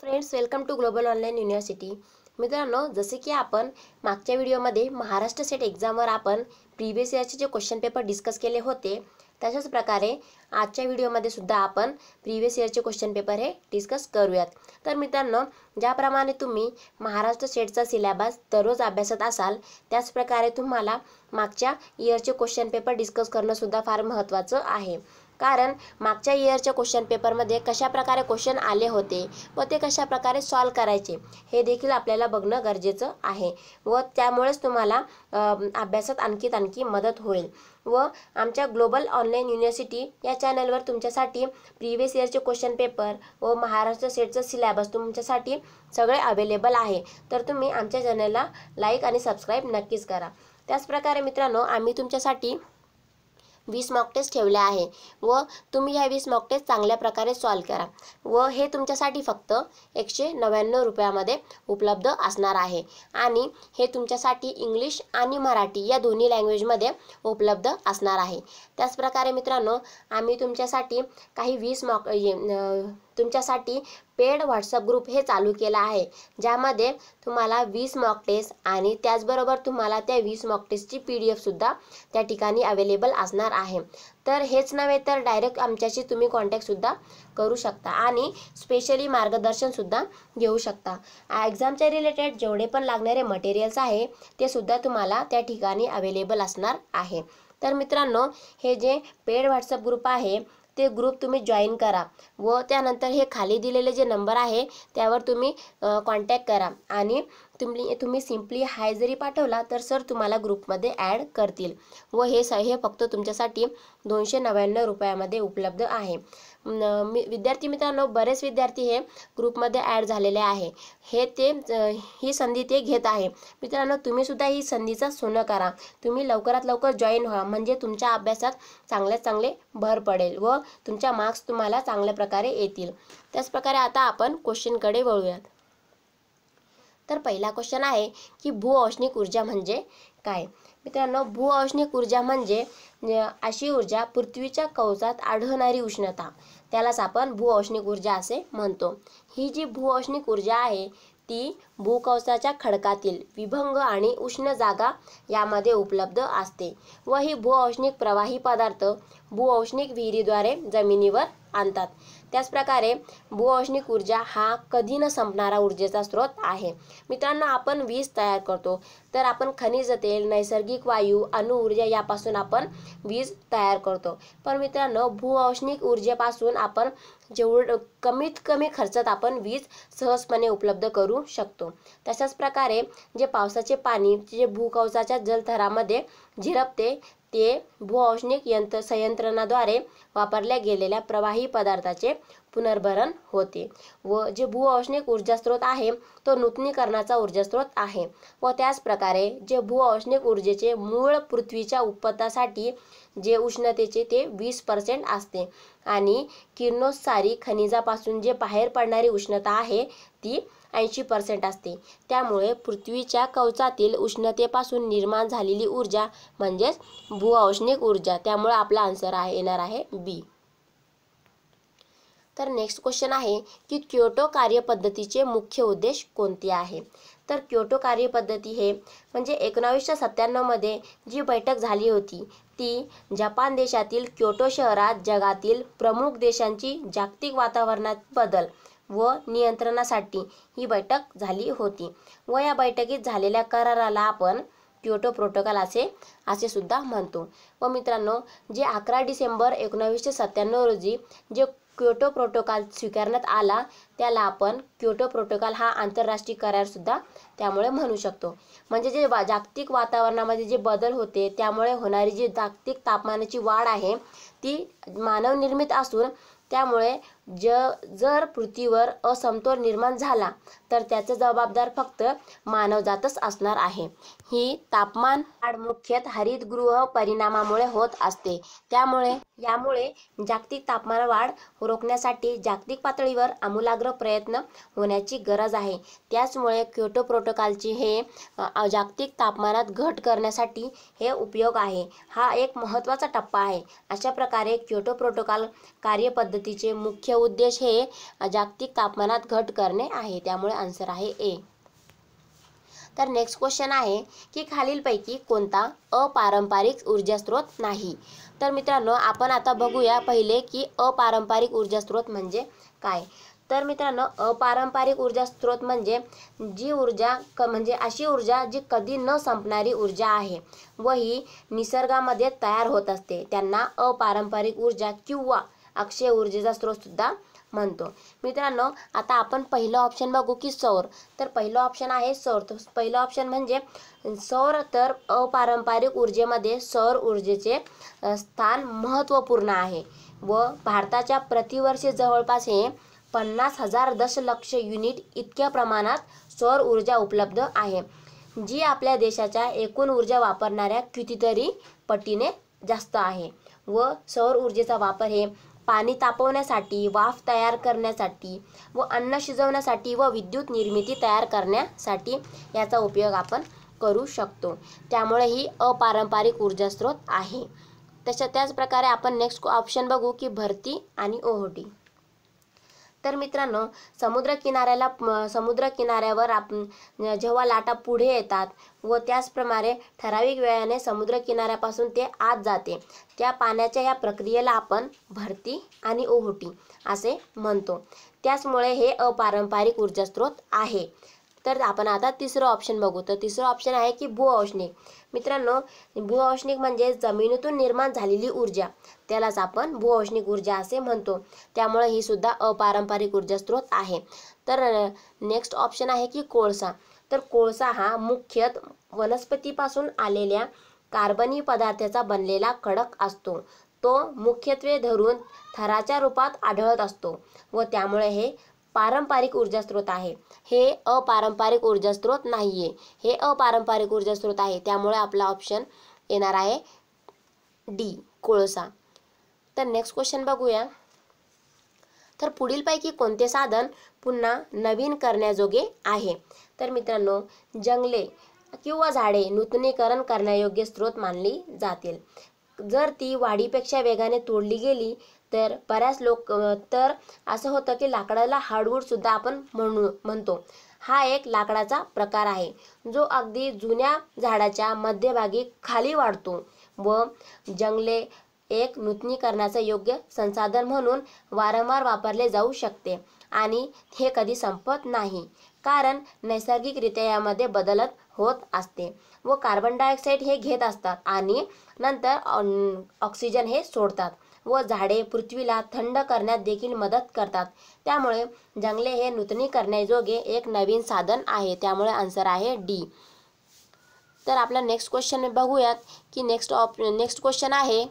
friends welcome to Global Online University मित्रांनो जसे की आपण मागच्या व्हिडिओमध्ये महाराष्ट्र सेट एक्झामवर आपण प्रिव्हियस इयरचे जे क्वेश्चन पेपर डिस्कस केले होते तशाच प्रकारे आजच्या व्हिडिओमध्ये सुद्धा आपण प्रिव्हियस इयरचे क्वेश्चन पेपर हे डिस्कस करूयात तर मित्रांनो ज्याप्रमाणे तुम्ही महाराष्ट्र सेटचा सिलेबस दररोज अभ्यासात असाल त्याचप्रकारे तुम्हाला मागच्या इयरचे क्वेश्चन पेपर डिस्कस सुद्धा फार महत्त्वाचं आहे कारण मागच्या इयरच्या क्वेश्चन पेपरमध्ये कशाप्रकारे क्वेश्चन आले होते व ते कशाप्रकारे सॉल्व करायचे हे देखील आपल्याला बघणं गरजेचं आहे व त्यामुळेच तुम्हाला अभ्यासात आणखी आणखी मदत होईल व आमच्या ग्लोबल ऑनलाईन युनिव्हर्सिटी या चॅनलवर तुमच्यासाठी प्रिव्हियस इयरचे क्वेश्चन पेपर व महाराष्ट्र सेटचं सिलॅबस तुमच्यासाठी सगळे अवेलेबल आहे तर तुम्ही आमच्या चॅनलला लाईक आणि सबस्क्राईब नक्कीच करा त्याचप्रकारे मित्रांनो आम्ही तुमच्यासाठी वीस मॉक टेस्ट ठेवले आहे व तुम्ही ह्या वीस मॉक टेस्ट चांगल्या प्रकारे सॉल्व करा व हे तुमच्यासाठी फक्त एकशे नव्याण्णव रुपयामध्ये उपलब्ध असणार आहे आणि हे तुमच्यासाठी इंग्लिश आणि मराठी या दोन्ही लँग्वेजमध्ये उपलब्ध असणार आहे त्याचप्रकारे मित्रांनो आम्ही तुमच्यासाठी काही वीस मॉक तुमच्यासाठी पेड व्हॉट्सअप ग्रुप हे चालू केला आहे ज्यामध्ये तुम्हाला वीस मॉक टेस्ट आणि त्याचबरोबर तुम्हाला त्या वीस मॉक टेस्टची पी डी एफसुद्धा त्या ठिकाणी अवेलेबल असणार आहे तर हेच नव्हे तर डायरेक्ट आमच्याशी तुम्ही कॉन्टॅक्टसुद्धा करू शकता आणि स्पेशली मार्गदर्शनसुद्धा घेऊ शकता एक्झामच्या रिलेटेड जेवढे पण लागणारे मटेरियल्स आहे ते सुद्धा तुम्हाला त्या ठिकाणी अवेलेबल असणार आहे तर मित्रांनो हे जे पेड व्हॉट्सअप ग्रुप आहे ते ग्रुप तुम्ही जॉईन करा व त्यानंतर हे खाली दिलेले जे नंबर आहे त्यावर तुम्ही कॉन्टॅक्ट करा आणि तुम्ही तुम्ही सिम्पली हाय जरी पाठवला तर सर तुम्हाला ग्रुपमध्ये ॲड करतील व हे स हे फक्त तुमच्यासाठी दोनशे नव्याण्णव रुपयामध्ये उपलब्ध आहे विद्यार्थी मित्रांनो बरेच विद्यार्थी हे ग्रुपमध्ये ॲड झालेले आहे हे ते ही संधी ते घेत आहे मित्रांनो तुम्हीसुद्धा ही संधीचा सोनं करा तुम्ही लवकरात लवकर जॉईन व्हा म्हणजे तुमच्या अभ्यासात चांगल्यात चांगले भर पडेल व तुमच्या मार्क्स तुम्हाला चांगल्या प्रकारे येतील त्याचप्रकारे आता आपण क्वेश्चनकडे वळूयात तर पहिला क्वेश्चन आहे की भूऔष्णिक ऊर्जा म्हणजे काय मित्रांनो औष्णिक ऊर्जा म्हणजे अशी ऊर्जा पृथ्वीच्या कवचात आढळणारी उष्णता त्यालाच आपण औष्णिक ऊर्जा असे म्हणतो ही जी भूऔष्णिक ऊर्जा आहे ती भूकवचाच्या खडकातील विभंग आणि उष्ण जागा यामध्ये उपलब्ध असते व ही भूऔष्णिक प्रवाही पदार्थ भूऔष्णिक विहिरीद्वारे जमिनीवर आणतात त्याचप्रकारे भूऔष्णिक ऊर्जा हा कधी न संपणारा ऊर्जेचा स्रोत आहे मित्रांनो आपण वीज तयार करतो तर आपण खनिज तेल नैसर्गिक वायू अणुऊर्जा यापासून आपण वीज तयार करतो पण मित्रांनो भूऔष्णिक ऊर्जेपासून आपण जेवढ कमीत कमी खर्चात आपण वीज सहजपणे उपलब्ध करू शकतो तशाच प्रकारे जे पावसाचे पाणी जे भूकवचाच्या जलथरामध्ये झिरपते ते भूऔष्णिक यंत्र संयंत्रणाद्वारे वापरल्या गेलेल्या प्रवाही पदार्थाचे पुनर्भरण होते व जे भूऔष्णिक ऊर्जास्रोत आहे तो नूतनीकरणाचा ऊर्जास्रोत आहे व त्याचप्रकारे जे भूऔष्णिक ऊर्जेचे मूळ पृथ्वीच्या उत्पत्तासाठी जे उष्णतेचे ते वीस पर्सेंट असते आणि किरणोत्सारी खनिजापासून जे बाहेर पडणारी उष्णता आहे ती ऐंशी पर्सेंट असते त्यामुळे पृथ्वीच्या कवचातील उष्णतेपासून निर्माण झालेली ऊर्जा म्हणजेच भूऔष्णिक ऊर्जा त्यामुळे आपला आन्सर आहे येणार आहे बी तर नेक्स्ट क्वेश्चन आहे की क्योटो कार्यपद्धतीचे मुख्य उद्देश कोणते आहे तर क्योटो कार्यपद्धती हे म्हणजे एकोणावीसशे सत्त्याण्णवमध्ये जी बैठक झाली होती ती जपान देशातील क्योटो शहरात जगातील प्रमुख देशांची जागतिक वातावरणात बदल व नियंत्रणासाठी ही बैठक झाली होती व या बैठकीत झालेल्या कराराला आपण क्योटो प्रोटोकॉल असे असे सुद्धा म्हणतो व मित्रांनो जे अकरा डिसेंबर एकोणावीसशे सत्त्याण्णव रोजी जे क्योटो प्रोटोकॉल स्वीकारण्यात आला त्याला आपण क्योटो प्रोटोकॉल हा आंतरराष्ट्रीय करारसुद्धा त्यामुळे म्हणू शकतो म्हणजे जे जागतिक वातावरणामध्ये जे बदल होते त्यामुळे होणारी जी जागतिक तापमानाची वाढ आहे ती मानवनिर्मित असून त्यामुळे ज जर पृथ्वीवर असमतोल निर्माण झाला तर त्याचा जबाबदार फक्त मानवजातच असणार आहे ही तापमान वाढ मुख्यतः हरितगृह परिणामामुळे होत असते त्यामुळे यामुळे जागतिक तापमान वाढ रोखण्यासाठी जागतिक पातळीवर आमूलाग्र प्रयत्न होण्याची गरज आहे त्याचमुळे क्योटो प्रोटोकॉलची हे जागतिक तापमानात घट करण्यासाठी हे उपयोग आहे हा एक महत्त्वाचा टप्पा आहे अशा प्रकारे क्योटो प्रोटोकॉल कार्यपद्धतीचे मुख्य उद्देश हे जागतिक तापमानात घट करणे आहे त्यामुळे आन्सर आहे ए तर नेक्स्ट क्वेश्चन आहे की खालीलपैकी कोणता अपारंपरिक ऊर्जास्रोत नाही तर मित्रांनो आपण आता बघूया पहिले की अपारंपरिक ऊर्जास्रोत म्हणजे काय तर मित्रांनो अपारंपरिक ऊर्जा स्रोत म्हणजे जी ऊर्जा क म्हणजे अशी ऊर्जा जी कधी न संपणारी ऊर्जा आहे व ही निसर्गामध्ये तयार होत असते त्यांना अपारंपरिक ऊर्जा किंवा अक्षय ऊर्जेचा स्रोत सुद्धा म्हणतो मित्रांनो आता आपण पहिलं ऑप्शन बघू की सौर तर पहिलं ऑप्शन आहे सौर तर पहिलं ऑप्शन म्हणजे सौर तर अपारंपरिक ऊर्जेमध्ये सौर ऊर्जेचे स्थान महत्त्वपूर्ण आहे व भारताच्या प्रतिवर्षी जवळपास हे पन्नास हजार दशलक्ष युनिट इतक्या प्रमाणात सौर ऊर्जा उपलब्ध आहे जी आपल्या देशाच्या एकूण ऊर्जा वापरणाऱ्या कितीतरी पटीने जास्त आहे व सौर ऊर्जेचा वापर हे पाणी तापवण्यासाठी वाफ तयार करण्यासाठी व अन्न शिजवण्यासाठी व विद्युत निर्मिती तयार करण्यासाठी याचा उपयोग आपण करू शकतो त्यामुळे ही अपारंपरिक ऊर्जा स्रोत आहे तशा त्याचप्रकारे आपण नेक्स्ट ऑप्शन बघू की भरती आणि ओहोटी तर मित्रांनो समुद्र किनाऱ्याला समुद्र किनाऱ्यावर आप जेव्हा लाटा पुढे येतात व त्याचप्रमाणे ठराविक वेळाने किनाऱ्यापासून ते आत जाते त्या पाण्याच्या या प्रक्रियेला आपण भरती आणि ओहोटी असे म्हणतो त्याचमुळे हे अपारंपरिक ऊर्जास्रोत आहे तर आपण आता तिसरं ऑप्शन बघू तर तिसरं ऑप्शन आहे की भूऔष्णिक मित्रांनो औष्णिक म्हणजे जमिनीतून निर्माण झालेली ऊर्जा त्यालाच आपण भू औष्णिक ऊर्जा असे म्हणतो त्यामुळे ही सुद्धा अपारंपरिक ऊर्जा स्रोत आहे तर नेक्स्ट ऑप्शन आहे की कोळसा तर कोळसा हा मुख्यत वनस्पतीपासून आलेल्या कार्बनी पदार्थाचा बनलेला खडक असतो तो मुख्यत्वे धरून थराच्या रूपात आढळत असतो व त्यामुळे हे पारंपरिक ऊर्जा स्रोत आहे हे अपारंपरिक ऊर्जा स्त्रोत नाहीये हे अपारंपरिक ऊर्जा स्त्रोत आहे त्यामुळे आपला ऑप्शन येणार आहे डी कोळसा तर नेक्स्ट क्वेश्चन बघूया तर पुढीलपैकी कोणते साधन पुन्हा नवीन करण्याजोगे आहे तर मित्रांनो जंगले किंवा झाडे नूतनीकरण करण्यायोग्य स्रोत मानली जातील जर ती वाढीपेक्षा वेगाने तोडली गेली तर बऱ्याच लोक तर असं होतं की लाकडाला सुद्धा आपण म्हणू म्हणतो हा एक लाकडाचा प्रकार आहे जो अगदी जुन्या झाडाच्या मध्यभागी खाली वाढतो व जंगले एक नूतनीकरणाचं योग्य संसाधन म्हणून वारंवार वापरले जाऊ शकते आणि हे कधी संपत नाही कारण नैसर्गिकरित्या यामध्ये बदलत होत असते व कार्बन डायऑक्साईड हे घेत असतात आणि नंतर ऑक्सिजन हे सोडतात व झाडे पृथ्वीला थंड करण्यात देखील मदत करतात त्यामुळे जंगले हे नूतनीकरण्याजोगे एक नवीन साधन आहे त्यामुळे आन्सर आहे डी तर आपला नेक्स्ट क्वेश्चन बघूयात की नेक्स्ट ऑप नेक्स्ट क्वेश्चन आहे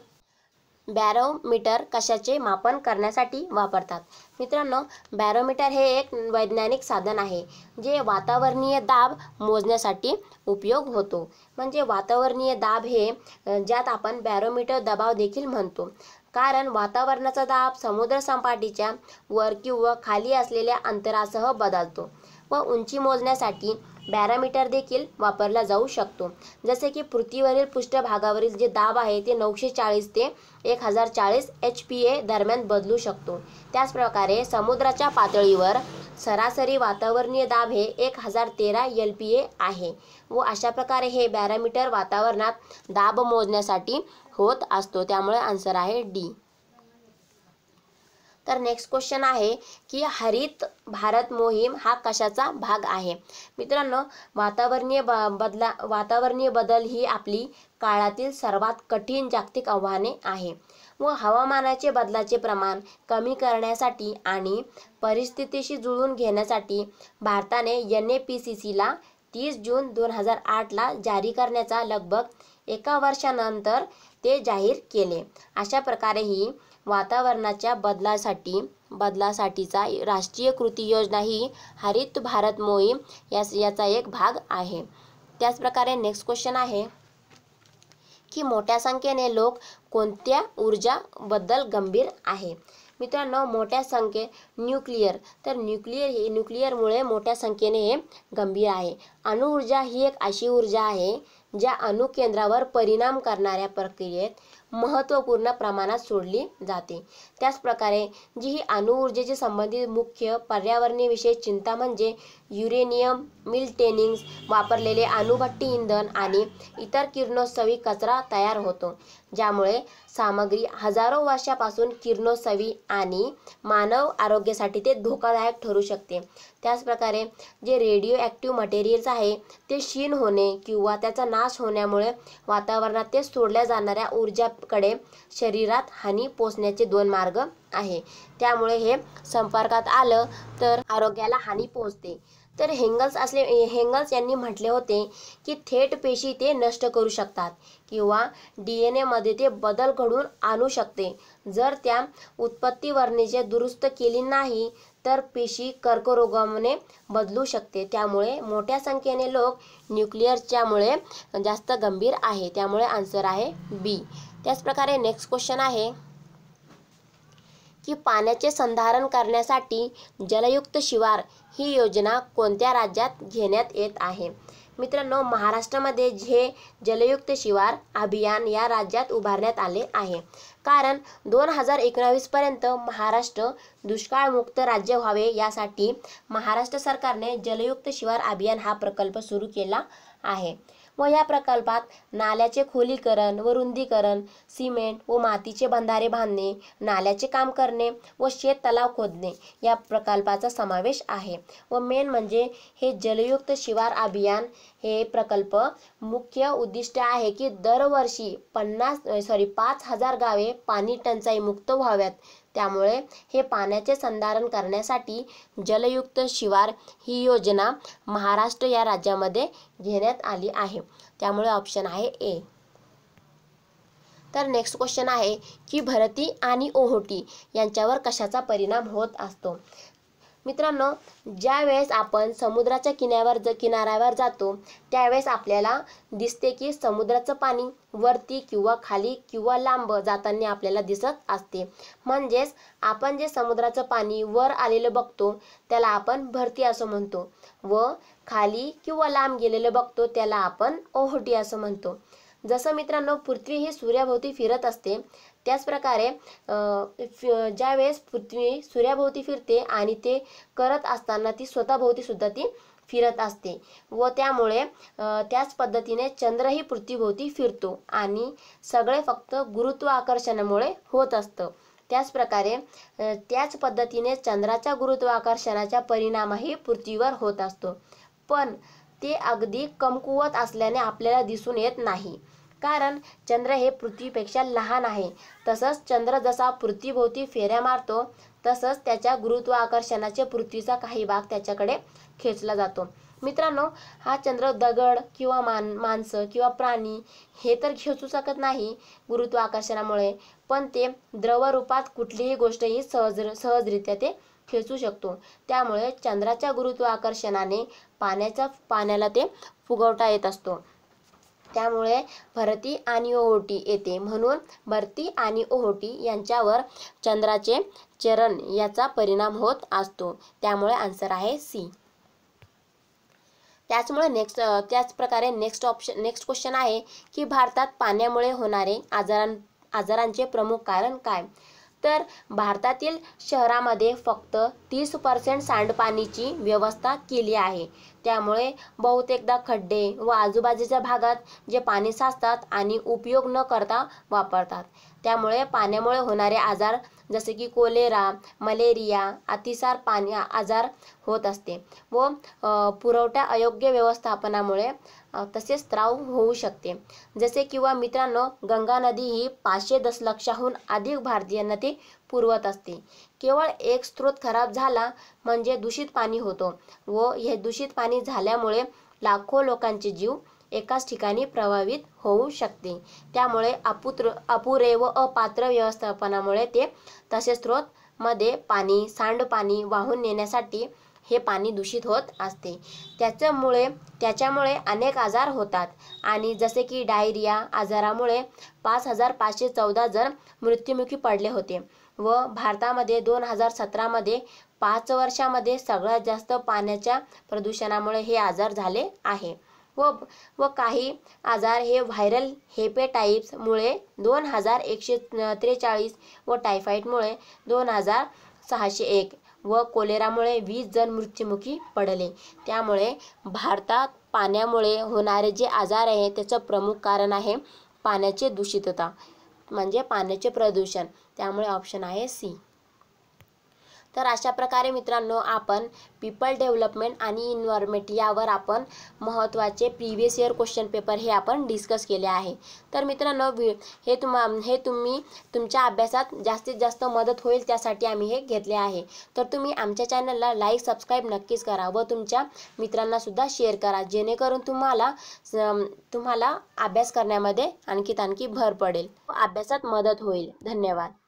बॅरोमीटर कशाचे मापन करण्यासाठी वापरतात मित्रांनो बॅरोमीटर हे एक वैज्ञानिक साधन आहे जे वातावरणीय दाब मोजण्यासाठी उपयोग होतो म्हणजे वातावरणीय दाब हे ज्यात आपण बॅरोमीटर दबाव देखील म्हणतो कारण वातावरणाचा दाब समुद्रसपाटीच्या वर किंवा खाली असलेल्या अंतरासह बदलतो व उंची मोजण्यासाठी बॅरामीटर देखील वापरला जाऊ शकतो जसे की पृथ्वीवरील पृष्ठभागावरील जे दाब आहे ते नऊशे चाळीस ते एक हजार चाळीस एच पी ए दरम्यान बदलू शकतो त्याचप्रकारे समुद्राच्या पातळीवर सरासरी वातावरणीय दाब हे एक हजार तेरा एल पी ए आहे व अशा प्रकारे हे बॅरामीटर वातावरणात दाब मोजण्यासाठी होत असतो त्यामुळे आन्सर आहे डी तर नेक्स्ट क्वेश्चन आहे की हरित भारत मोहीम हा कशाचा भाग आहे मित्रांनो वातावरणीय ब बदला वातावरणीय बदल ही आपली काळातील सर्वात कठीण जागतिक आव्हाने आहे व हवामानाचे बदलाचे प्रमाण कमी करण्यासाठी आणि परिस्थितीशी जुळून घेण्यासाठी भारताने एन ए पी सी सीला तीस जून दोन हजार आठला जारी करण्याचा लगभग एका वर्षानंतर ते जाहीर केले अशा प्रकारे ही वातावरणाच्या बदलासाठी बदलासाठीचा राष्ट्रीय कृती योजना ही हरित भारत मोहीम याचा एक भाग आहे त्याचप्रकारे नेक्स्ट क्वेश्चन आहे की मोठ्या संख्येने लोक कोणत्या ऊर्जा बद्दल गंभीर आहे मित्रांनो मोठ्या संख्ये न्यूक्लिअर तर न्यूक्लिअर हे न्यूक्लिअरमुळे मोठ्या संख्येने हे गंभीर आहे अणुऊर्जा ही एक अशी ऊर्जा आहे ज्या अणुकेंद्रावर परिणाम करणाऱ्या प्रक्रियेत महत्त्वपूर्ण प्रमाणात सोडली जाते त्याचप्रकारे जी ही अणुऊर्जेशी संबंधित मुख्य पर्यावरणीय विषय चिंता म्हणजे युरेनियम मिलटेनिंग्स वापरलेले अणुभट्टी इंधन आणि इतर किरणोत्सवी कचरा तयार होतो ज्यामुळे सामग्री हजारो वर्षापासून किरणोत्सवी आणि मानव आरोग्यासाठी ते धोकादायक ठरू शकते त्याचप्रकारे जे रेडिओ ॲक्टिव्ह मटेरियल्स आहे ते क्षीण होणे किंवा त्याचा नाश होण्यामुळे वातावरणात ते सोडल्या जाणाऱ्या ऊर्जा कडे शरीरात हानी पोचण्याचे दोन मार्ग आहे त्यामुळे हे संपर्कात आलं तर आरोग्याला हानी पोचते तर हेंगल्स असले हेंगल्स यांनी म्हटले होते की थेट पेशी ते नष्ट करू शकतात किंवा डी एन एमध्ये ते बदल घडून आणू शकते जर त्या उत्पत्ती दुरुस्त केली नाही तर पेशी कर्करोगाने बदलू शकते त्यामुळे मोठ्या संख्येने लोक न्यूक्लिअरच्यामुळे जास्त गंभीर आहे त्यामुळे आन्सर आहे बी त्याचप्रकारे नेक्स्ट क्वेश्चन आहे की पाण्याचे संधारण करण्यासाठी जलयुक्त शिवार ही योजना कोणत्या राज्यात घेण्यात येत आहे मित्रांनो महाराष्ट्रामध्ये हे जलयुक्त शिवार अभियान या राज्यात उभारण्यात आले आहे कारण दोन हजार एकोणावीसपर्यंत महाराष्ट्र दुष्काळमुक्त राज्य व्हावे यासाठी महाराष्ट्र सरकारने जलयुक्त शिवार अभियान हा प्रकल्प सुरू केला आहे व या प्रकल्पात नाल्याचे खोलीकरण व रुंदीकरण सिमेंट व मातीचे बंधारे बांधणे नाल्याचे काम करणे व शेत तलाव खोदणे या प्रकल्पाचा समावेश आहे व मेन म्हणजे हे जलयुक्त शिवार अभियान हे प्रकल्प मुख्य उद्दिष्ट आहे की दरवर्षी पन्नास सॉरी पाच हजार गावे पाणी मुक्त व्हाव्यात त्यामुळे हे पाण्याचे संधारण करण्यासाठी जलयुक्त शिवार ही योजना महाराष्ट्र या राज्यामध्ये घेण्यात आली आहे त्यामुळे ऑप्शन आहे ए तर नेक्स्ट क्वेश्चन आहे की भरती आणि ओहोटी यांच्यावर कशाचा परिणाम होत असतो मित्रांनो ज्या वेळेस आपण समुद्राच्या किनाऱ्यावर ज किनाऱ्यावर जातो त्यावेळेस आपल्याला दिसते की समुद्राचं पाणी वरती किंवा खाली किंवा लांब जाताना आपल्याला दिसत असते म्हणजेच आपण जे समुद्राचं पाणी वर आलेलं बघतो त्याला आपण भरती असं म्हणतो व खाली किंवा लांब गेलेलं बघतो त्याला आपण ओहोटी असं म्हणतो जसं मित्रांनो पृथ्वी ही सूर्याभोवती फिरत असते त्याचप्रकारे वेळेस पृथ्वी सूर्याभोवती फिरते आणि ते करत असताना ती स्वतःभोवती सुद्धा ती फिरत असते व त्यामुळे त्याच पद्धतीने चंद्रही पृथ्वीभोवती फिरतो आणि सगळे फक्त गुरुत्वाकर्षणामुळे होत असतं त्याचप्रकारे त्याच पद्धतीने चंद्राच्या गुरुत्वाकर्षणाचा परिणामही पृथ्वीवर होत असतो पण ते अगदी कमकुवत असल्याने आपल्याला दिसून येत नाही कारण चंद्र हे पृथ्वीपेक्षा लहान आहे तसंच चंद्र जसा पृथ्वीभोवती फेऱ्या मारतो तसंच त्याच्या गुरुत्वाकर्षणाचे पृथ्वीचा काही भाग त्याच्याकडे खेचला जातो मित्रांनो हा चंद्र दगड किंवा मान माणसं किंवा प्राणी हे तर खेचू शकत नाही गुरुत्वाकर्षणामुळे पण ते द्रवरूपात कुठलीही गोष्टही सहज सहजरित्या ते खेचू शकतो त्यामुळे चंद्राच्या गुरुत्वाकर्षणाने पाण्याचा पाण्याला ते फुगवता येत असतो त्यामुळे भरती आणि ओहोटी येते म्हणून भरती आणि ओहोटी यांच्यावर चंद्राचे चरण याचा परिणाम होत असतो त्यामुळे आन्सर आहे सी त्याचमुळे नेक्स्ट त्याच प्रकारे नेक्स्ट ऑप्शन नेक्स्ट क्वेश्चन आहे की भारतात पाण्यामुळे होणारे आजारां आजारांचे प्रमुख कारण काय तर भारतातील शहरामध्ये फक्त तीस पर्सेंट सांडपाणीची व्यवस्था केली आहे त्यामुळे बहुतेकदा खड्डे व आजूबाजूच्या भागात जे पाणी साचतात आणि उपयोग न करता वापरतात त्यामुळे पाण्यामुळे होणारे आजार जसे की कोलेरा मलेरिया अतिसार पाणी आजार होत असते व पुरवठा अयोग्य व्यवस्थापनामुळे तसेच स्त्राव होऊ शकते जसे किंवा मित्रांनो गंगा नदी ही पाचशे दशलक्षाहून अधिक भारतीयांना नदी पुरवत असते केवळ एक स्रोत खराब झाला म्हणजे दूषित पाणी होतो व हे दूषित पाणी झाल्यामुळे लाखो लोकांचे जीव एकाच ठिकाणी प्रभावित होऊ शकते त्यामुळे अपुत्र अपुरे व अपात्र व्यवस्थापनामुळे ते तसे स्रोतमध्ये पाणी सांडपाणी वाहून नेण्यासाठी हे पाणी दूषित होत असते त्याच्यामुळे त्याच्यामुळे अनेक आजार होतात आणि जसे की डायरिया आजारामुळे पाच हजार पाचशे चौदा जण मृत्युमुखी पडले होते व भारतामध्ये दोन हजार सतरामध्ये पाच वर्षामध्ये सगळ्यात जास्त पाण्याच्या प्रदूषणामुळे हे आजार झाले आहे व व काही आजार हे व्हायरल हेपेटाईप्समुळे दोन हजार एकशे त्रेचाळीस व टायफाईडमुळे दोन हजार सहाशे एक व कोलेरामुळे वीस जण मृत्युमुखी पडले त्यामुळे भारतात पाण्यामुळे होणारे जे आजार आहे त्याचं प्रमुख कारण आहे पाण्याची दूषितता म्हणजे पाण्याचे प्रदूषण त्यामुळे ऑप्शन आहे सी तर अशा प्रकारे मित्रांनो आपण पीपल डेव्हलपमेंट आणि इन्व्हायरमेंट यावर आपण महत्त्वाचे प्रिव्हियस इयर क्वेश्चन पेपर हे आपण डिस्कस केले आहे तर मित्रांनो हे तुम हे तुम्ही तुमच्या अभ्यासात जास्तीत जास्त मदत होईल त्यासाठी आम्ही हे घेतले आहे तर तुम्ही आमच्या चॅनलला लाईक सबस्क्राईब नक्कीच करा व तुमच्या मित्रांनासुद्धा शेअर करा जेणेकरून तुम्हाला तुम्हाला अभ्यास करण्यामध्ये आणखी आणखी भर पडेल अभ्यासात मदत होईल धन्यवाद